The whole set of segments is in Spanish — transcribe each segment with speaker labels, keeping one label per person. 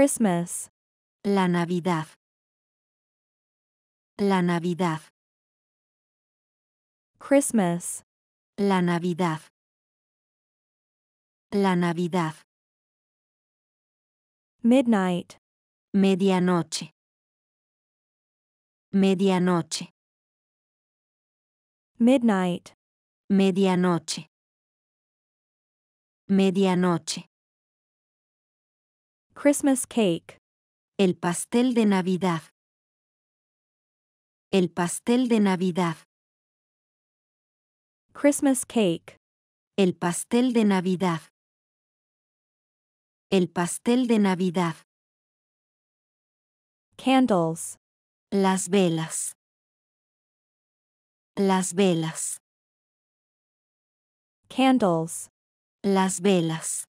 Speaker 1: Christmas. La Navidad. La Navidad. Christmas. La Navidad. La Navidad. Midnight. Medianoche. Medianoche. Midnight. Medianoche. Medianoche. Christmas cake. El pastel de Navidad. El pastel de Navidad. Christmas cake. El pastel de Navidad. El pastel de Navidad. Candles. Las velas. Las velas. Candles. Las velas.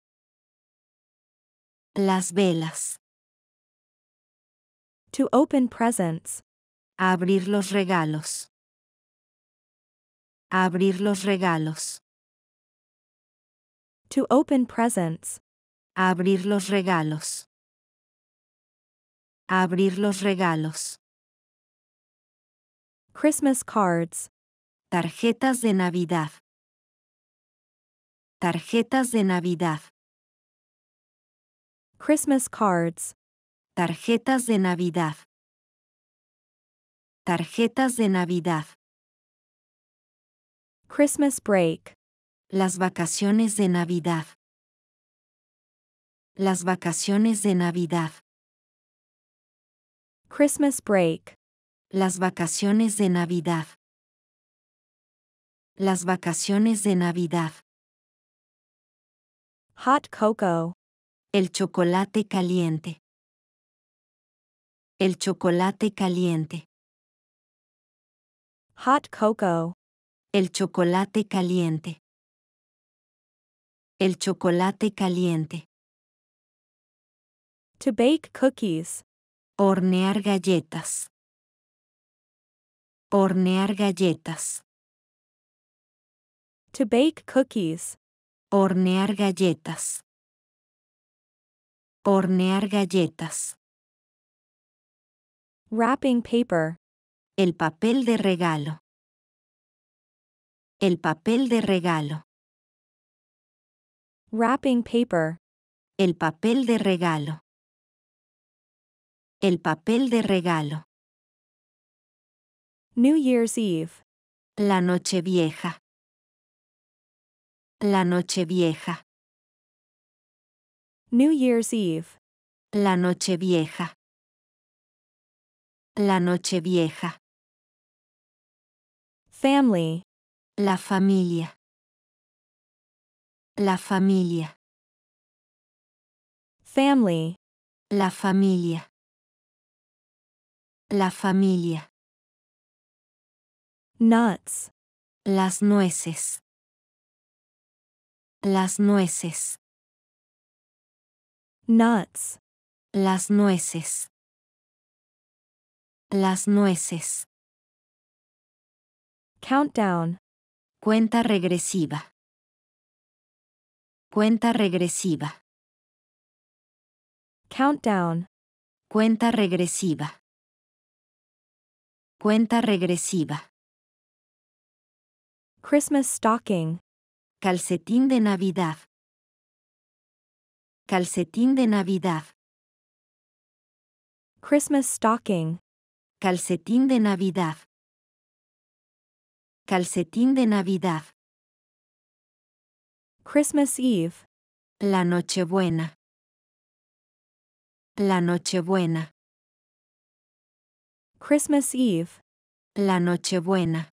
Speaker 1: Las velas. To open presents. Abrir los regalos. Abrir los regalos. To open presents. Abrir los regalos. Abrir los regalos. Christmas cards. Tarjetas de Navidad. Tarjetas de Navidad. Christmas cards. Tarjetas de Navidad. Tarjetas de Navidad. Christmas break. Las vacaciones de Navidad. Las vacaciones de Navidad. Christmas break. Las vacaciones de Navidad. Las vacaciones de Navidad. Hot cocoa. El chocolate caliente. El chocolate caliente. Hot cocoa. El chocolate caliente. El chocolate caliente. To bake cookies. Hornear galletas. Hornear galletas. To bake cookies. Hornear galletas. Hornear galletas. Wrapping paper. El papel de regalo. El papel de regalo. Wrapping paper. El papel de regalo. El papel de regalo. New Year's Eve. La noche vieja. La noche vieja. New Year's Eve. La noche vieja. La noche vieja. Family. La familia. La familia. Family. La familia. La familia. Nuts. Las nueces. Las nueces. Nuts. Las nueces. Las nueces. Countdown. Cuenta regresiva. Cuenta regresiva. Countdown. Cuenta regresiva. Cuenta regresiva. Christmas stocking. Calcetín de Navidad. Calcetín de Navidad. Christmas stocking. Calcetín de Navidad. Calcetín de Navidad. Christmas Eve. La Nochebuena. La Nochebuena. Christmas Eve. La Nochebuena.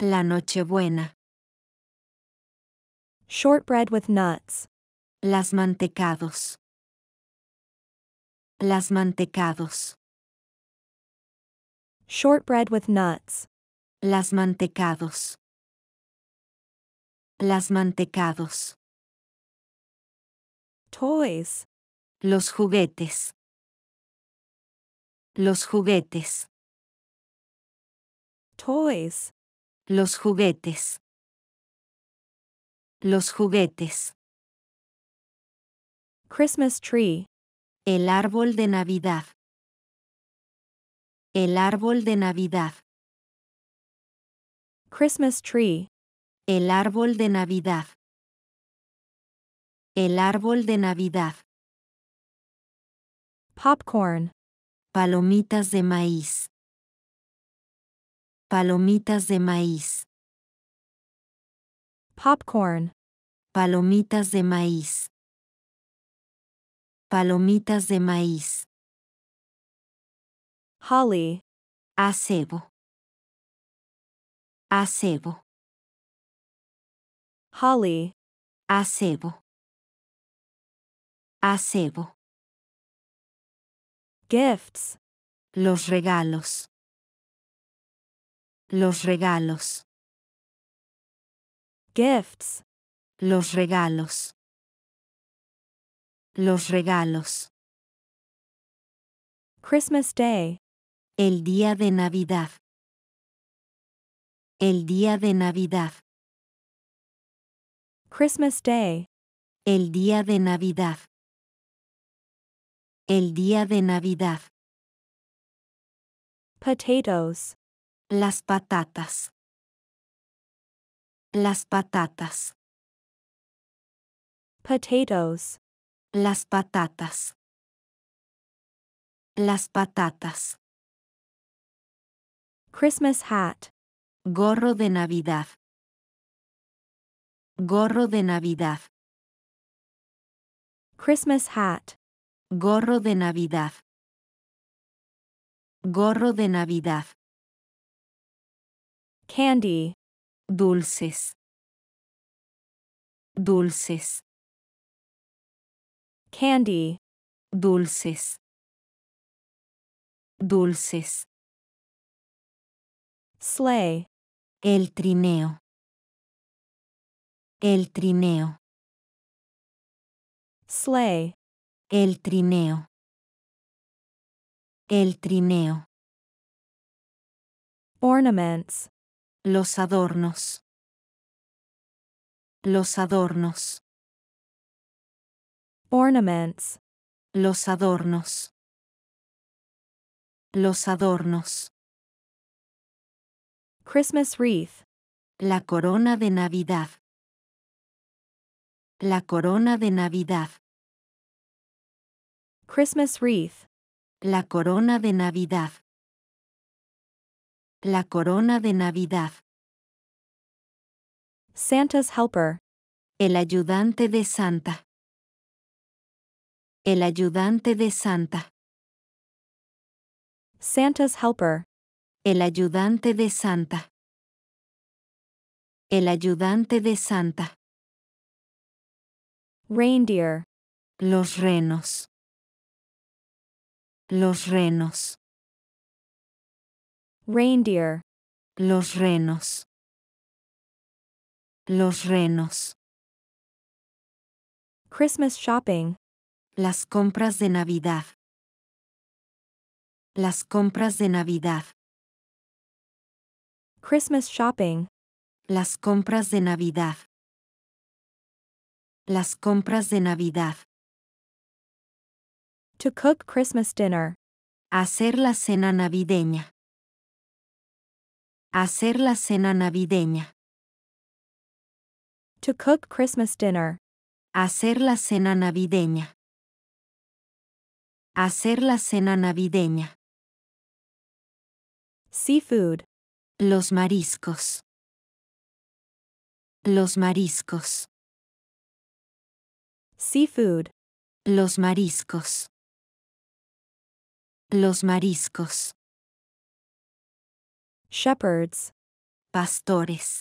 Speaker 1: La Nochebuena. Shortbread with nuts. Las mantecados. Las mantecados. Shortbread with nuts. Las mantecados. Las mantecados. Toys. Los juguetes. Los juguetes. Toys. Los juguetes. Los juguetes. Christmas tree. El árbol de Navidad. El árbol de Navidad. Christmas tree. El árbol de Navidad. El árbol de Navidad. Popcorn. Palomitas de maíz. Palomitas de maíz. Popcorn. Palomitas de maíz palomitas de maíz. Holly. Acebo. Acebo. Holly. Acebo. Acebo. Gifts. Los regalos. Los regalos. Gifts. Los regalos. Los regalos. Christmas Day. El día de Navidad. El día de Navidad. Christmas Day. El día de Navidad. El día de Navidad. Potatoes. Las patatas. Las patatas. Potatoes. Las patatas. Las patatas. Christmas hat. Gorro de Navidad. Gorro de Navidad. Christmas hat. Gorro de Navidad. Gorro de Navidad. Candy. Dulces. Dulces candy, dulces, dulces. slay el trineo, el trineo. slay el trineo, el trineo. Ornaments, los adornos, los adornos. Ornaments. Los adornos. Los adornos. Christmas wreath. La corona de Navidad. La corona de Navidad. Christmas wreath. La corona de Navidad. La corona de Navidad. Santa's helper. El ayudante de Santa. El ayudante de Santa. Santa's helper. El ayudante de Santa. El ayudante de Santa. Reindeer. Los renos. Los renos. Reindeer. Los renos. Los renos. Christmas shopping. Las compras de Navidad. Las compras de Navidad. Christmas shopping. Las compras de Navidad. Las compras de Navidad. To cook Christmas dinner. Hacer la cena navideña. Hacer la cena navideña. To cook Christmas dinner. Hacer la cena navideña. Hacer la cena navideña. Seafood. Los mariscos. Los mariscos. Seafood. Los mariscos. Los mariscos. Shepherds. Pastores.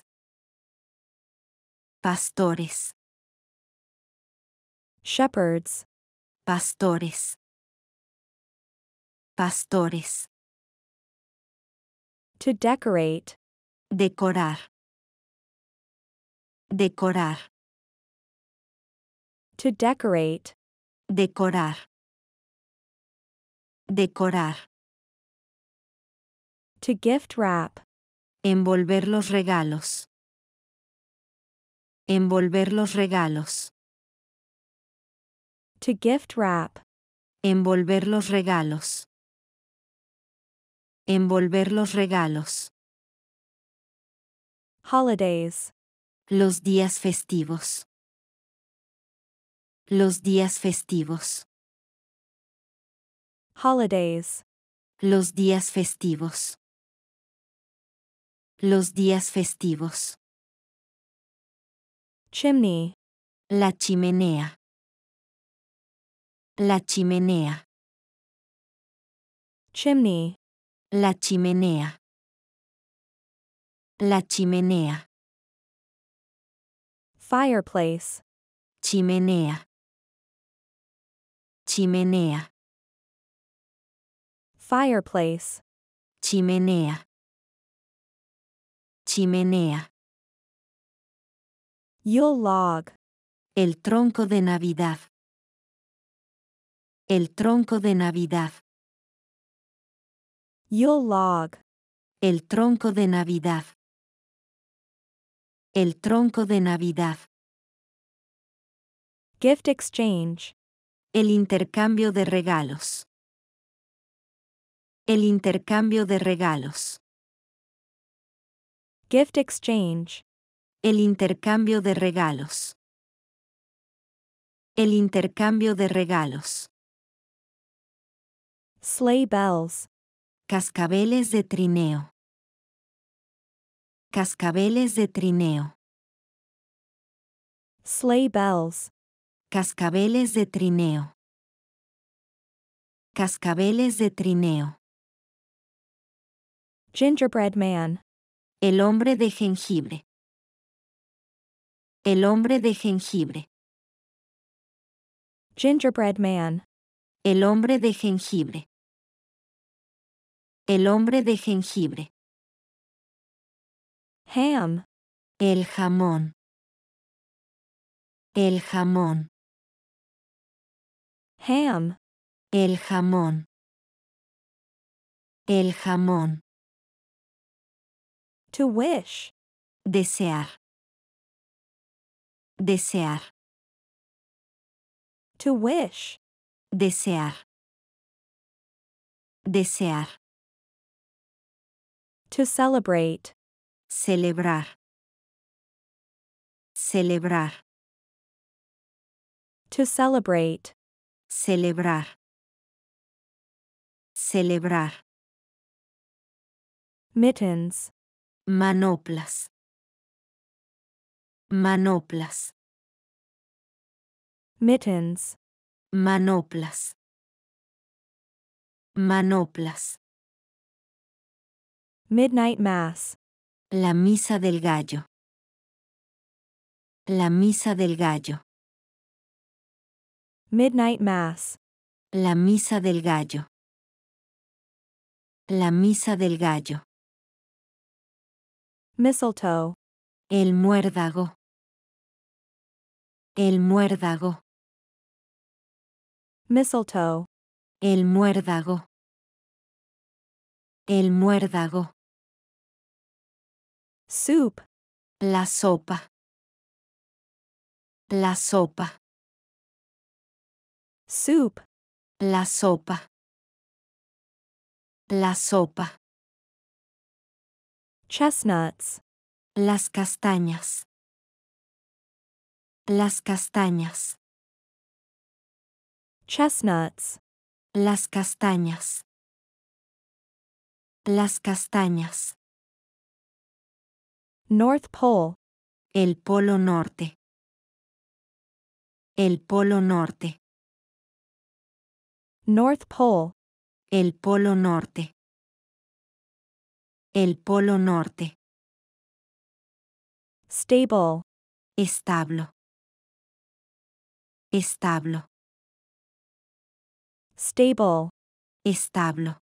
Speaker 1: Pastores. Shepherds. Pastores. pastores. To decorate. Decorar. Decorar. To decorate. Decorar. Decorar. To gift wrap. Envolver los regalos. Envolver los regalos. To gift wrap. Envolver los regalos. Envolver los regalos. Holidays. Los días festivos. Los días festivos. Holidays. Los días festivos. Los días festivos. Chimney. La chimenea. La chimenea. Chimney. La chimenea. La chimenea. Fireplace. Chimenea. Chimenea. Fireplace. Chimenea. Chimenea. Yule log. El tronco de Navidad. El tronco de Navidad. Yule log. El tronco de Navidad. El tronco de Navidad. Gift exchange. El intercambio de regalos. El intercambio de regalos. Gift exchange. El intercambio de regalos. El intercambio de regalos. Sleigh bells. Cascabeles de trineo. Cascabeles de trineo. Sleigh bells. Cascabeles de trineo. Cascabeles de trineo. Gingerbread man. El hombre de jengibre. El hombre de jengibre. Gingerbread man. El hombre de jengibre. El hombre de jengibre. Ham. El jamón. El jamón. Ham. El jamón. El jamón. To wish. Desear. Desear. To wish. Desear. Desear. To celebrate. Celebrar. Celebrar. To celebrate. Celebrar. Celebrar. Mittens. Manoplas. Manoplas. Mittens. Manoplas. Manoplas. Midnight Mass. La Misa del Gallo. La Misa del Gallo. Midnight Mass. La Misa del Gallo. La Misa del Gallo. Mistletoe. El muérdago. El muérdago. Mistletoe. El muérdago. El muérdago. Soup. La sopa. La sopa. Soup. La sopa. La sopa. Chestnuts. Las castañas. Las castañas. Chestnuts. Las castañas. Las castañas. North Pole. El Polo Norte. El Polo Norte. North Pole. El Polo Norte. El Polo Norte. Stable. Establo. Establo. Stable. Establo.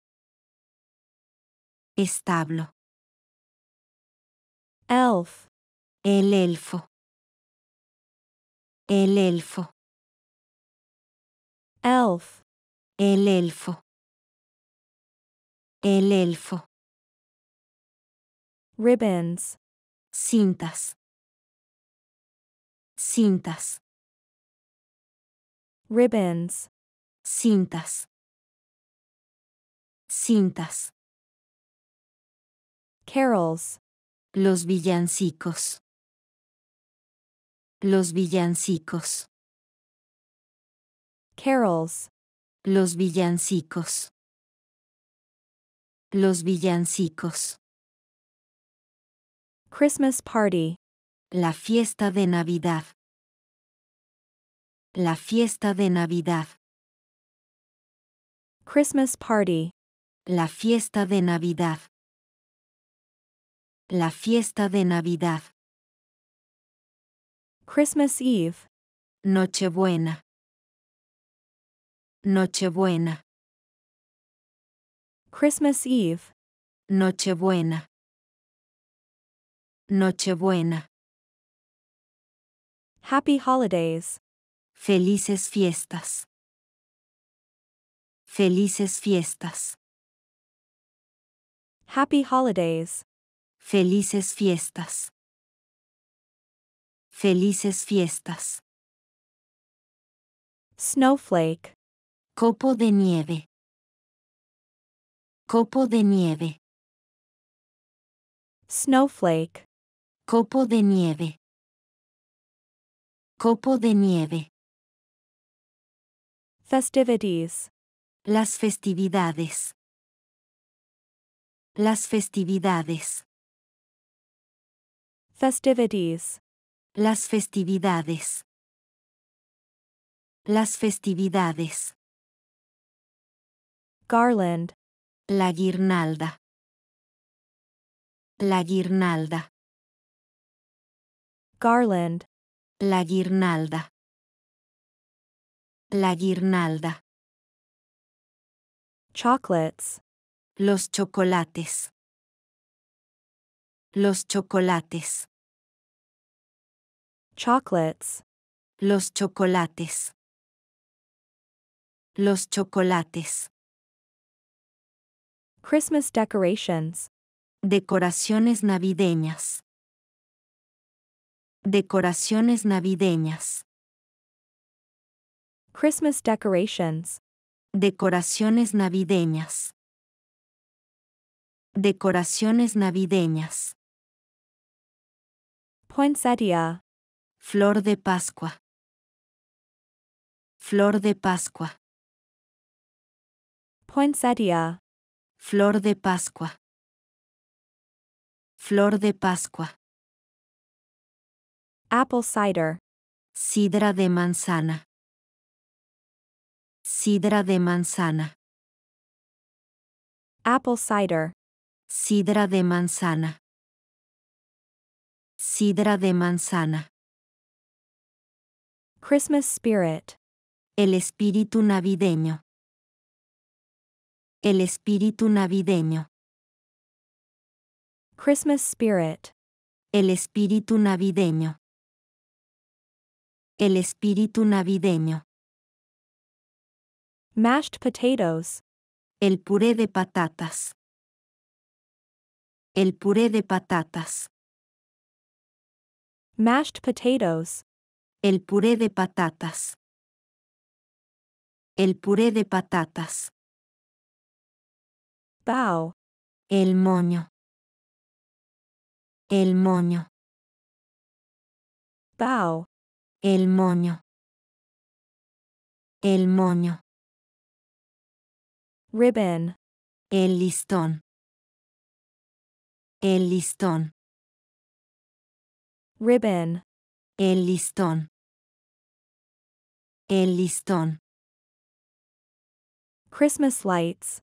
Speaker 1: Establo. Elf. El elfo. El elfo. Elf. El elfo. El elfo. Ribbons. Cintas. Cintas. Ribbons. Cintas. Cintas. Carols. Los villancicos. Los villancicos. Carols. Los villancicos. Los villancicos. Christmas party. La fiesta de Navidad. La fiesta de Navidad. Christmas party. La fiesta de Navidad. La fiesta de Navidad. Christmas Eve. Nochebuena. Nochebuena. Christmas Eve. Nochebuena. Nochebuena. Happy Holidays. Felices fiestas. Felices fiestas. Happy Holidays. Felices fiestas. Felices fiestas. Snowflake. Copo de nieve. Copo de nieve. Snowflake. Copo de nieve. Copo de nieve. Festivities. Las festividades. Las festividades. Festivities. Las festividades. Las festividades. Garland. La guirnalda. La guirnalda. Garland. La guirnalda. La guirnalda. Chocolates. Los chocolates. Los chocolates. Chocolates. Los chocolates. Los chocolates. Christmas decorations. Decoraciones navideñas. Decoraciones navideñas. Christmas decorations. Decoraciones navideñas. Decoraciones navideñas. Poinsettia. Flor de Pascua. Flor de Pascua. Poinsettia. Flor de Pascua. Flor de Pascua. Apple cider. Sidra de manzana. Sidra de manzana. Apple cider. Sidra de manzana. Sidra de manzana. Christmas spirit. El espíritu navideño. El espíritu navideño. Christmas spirit. El espíritu navideño. El espíritu navideño. Mashed potatoes. El puré de patatas. El puré de patatas. Mashed potatoes. El puré de patatas. El puré de patatas. Bao. El moño. El moño. Bao. El moño. El moño. Ribbon. El listón. El listón. Ribbon. El listón. El listón. Christmas lights.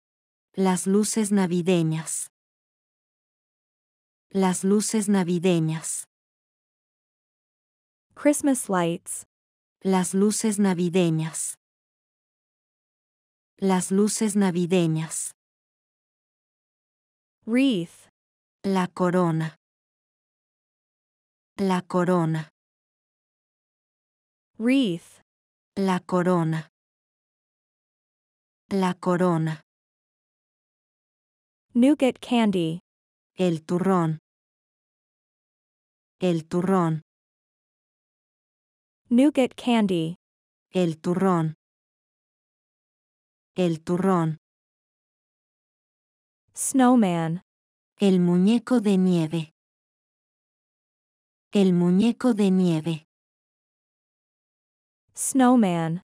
Speaker 1: Las luces navideñas. Las luces navideñas. Christmas lights. Las luces navideñas. Las luces navideñas. Wreath. La corona. La corona. Wreath. La corona. La corona. Nougat candy. El turrón. El turrón. Nougat candy. El turrón. El turrón. Snowman. El muñeco de nieve. El muñeco de nieve. Snowman.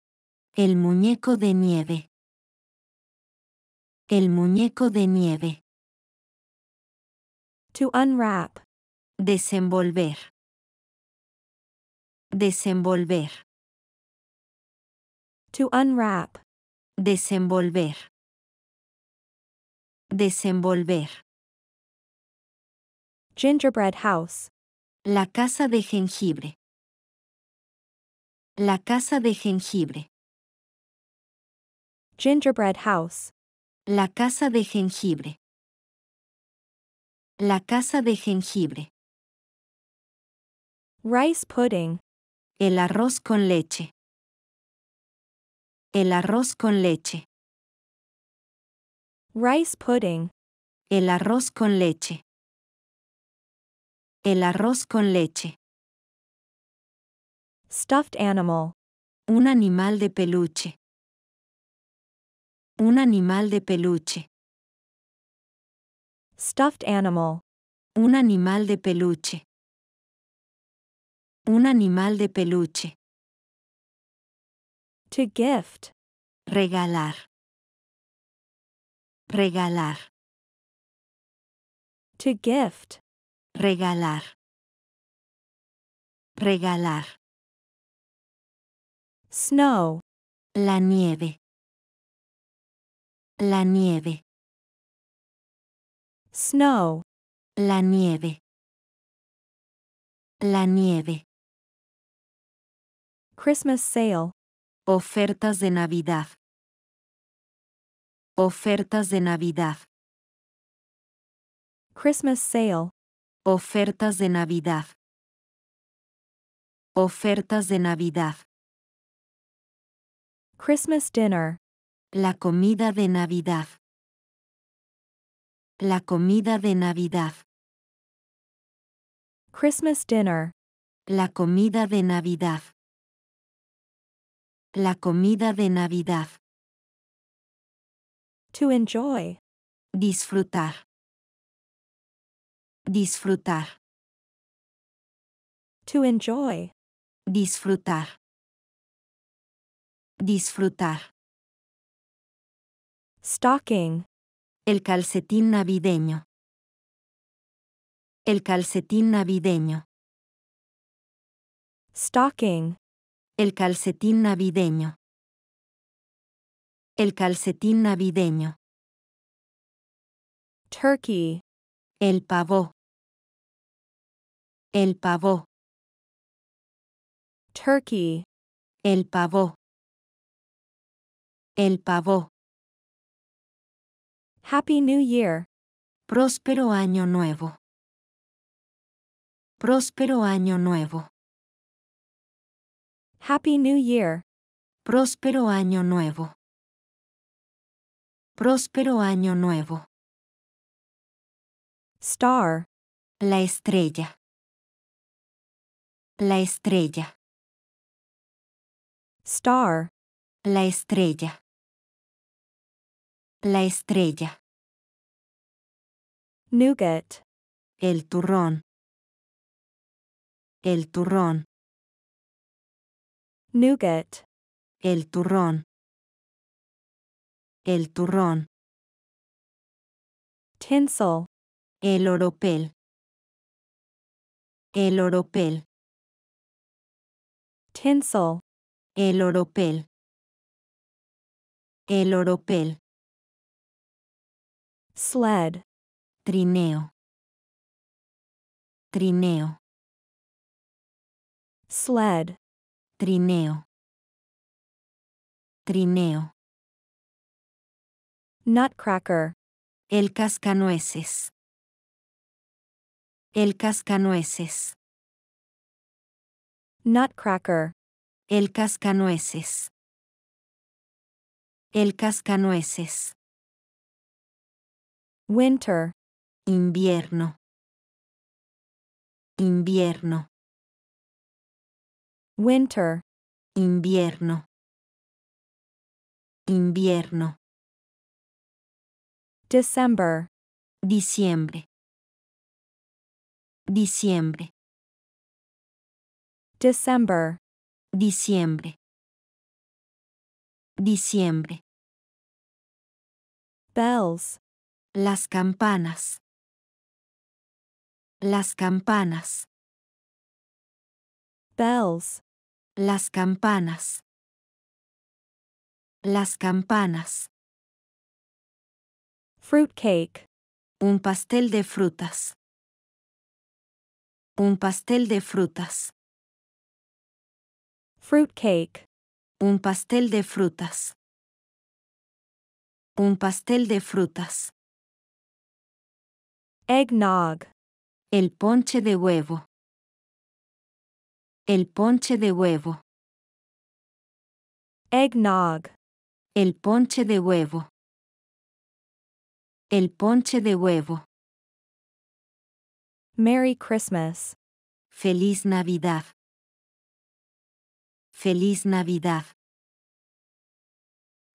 Speaker 1: El muñeco de nieve. El muñeco de nieve. To unwrap. Desenvolver. Desenvolver. To unwrap. Desenvolver. Desenvolver. Gingerbread house. La casa de jengibre. La casa de jengibre. Gingerbread house. La casa de jengibre. La casa de jengibre. Rice pudding. El arroz con leche. El arroz con leche. Rice pudding. El arroz con leche. El arroz con leche. Stuffed animal. Un animal de peluche. Un animal de peluche. Stuffed animal. Un animal de peluche. Un animal de peluche. To gift. Regalar. Regalar. To gift. Regalar. Regalar. Snow. La nieve. La nieve. Snow. La nieve. La nieve. Christmas sale. Ofertas de Navidad. Ofertas de Navidad. Christmas sale. Ofertas de Navidad. Ofertas de Navidad. Christmas dinner. La comida de Navidad. La comida de Navidad. Christmas dinner. La comida de Navidad. La comida de Navidad. To enjoy. Disfrutar. Disfrutar. To enjoy. Disfrutar. Disfrutar. Stocking. El calcetín navideño. El calcetín navideño. Stocking. El calcetín navideño. El calcetín navideño. Turkey. El pavo. El pavo. Turkey. El pavo. El pavo. Happy New Year. Próspero año nuevo. Próspero año nuevo. Happy New Year. Próspero año nuevo. Próspero año nuevo. Star. La estrella. La estrella. Star. La estrella. La estrella. Nougat. El turrón. El turrón. Nougat. El turrón. El turrón. Tinsel. El oropel. El oropel. Tinsel. El oropel. El oropel. sled, trineo, trineo, sled, trineo, trineo. Nutcracker, el cascanueces, el cascanueces. Nutcracker, el cascanueces, el cascanueces. Winter. Invierno. Invierno. Winter. Invierno. Invierno. December. Diciembre. Diciembre. December. Diciembre. Diciembre. Bells. Las campanas. Las campanas. Bells. Las campanas. Las campanas. fruit cake, Un pastel de frutas. Un pastel de frutas. fruit cake, Un pastel de frutas. Un pastel de frutas. Eggnog. El ponche de huevo. El ponche de huevo. Eggnog. El ponche de huevo. El ponche de huevo. Merry Christmas. Feliz Navidad. Feliz Navidad.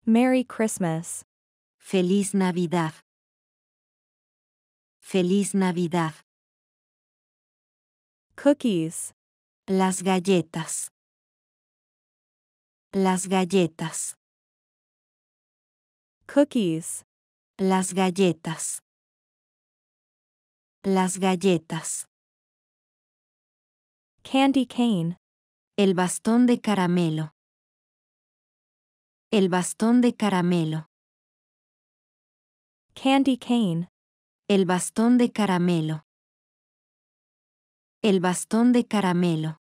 Speaker 1: Merry Christmas. Feliz Navidad. Feliz Navidad. Cookies. Las galletas. Las galletas. Cookies. Las galletas. Las galletas. Candy cane. El bastón de caramelo. El bastón de caramelo. Candy cane. El bastón de caramelo. El bastón de caramelo.